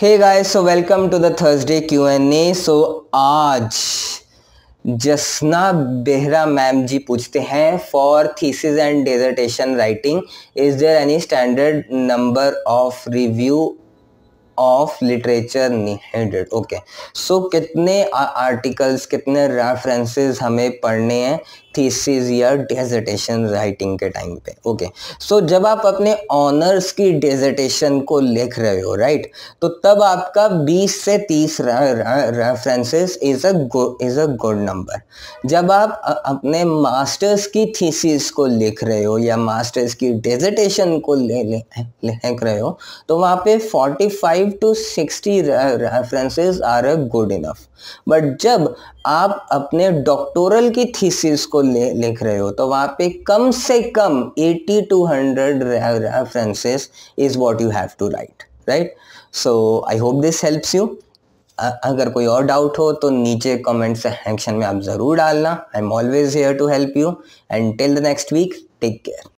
Hey guys so welcome to the Thursday Q N A so आज Jasna Behera ma'am ji पूछते हैं for thesis and dissertation writing is there any standard number of review of literature needed okay so कितने articles कितने references हमें पढ़ने हैं thesis या dissertation writing के टाइम पे ओके सो जब आप अपने ऑनर्स की डेजर्टेशन को लिख रहे हो राइट right? तो तब आपका 20 से 30 references is a is a good number जब आप अपने मास्टर्स की थीसिस को लिख रहे हो या मास्टर्स की डेजर्टेशन को ले लिख रहे हो तो वहाँ पे 45 to 60 references are a good enough but जब आप अपने डॉक्टोरल की थीसिस को लिख रहे हो तो वहाँ पे कम से कम 80 to 100 references is what you have to write right so I hope this helps you अगर कोई और डाउट हो तो नीचे कमेंट सेक्शन में आप ज़रूर डालना I am always here to help you and till the next week take care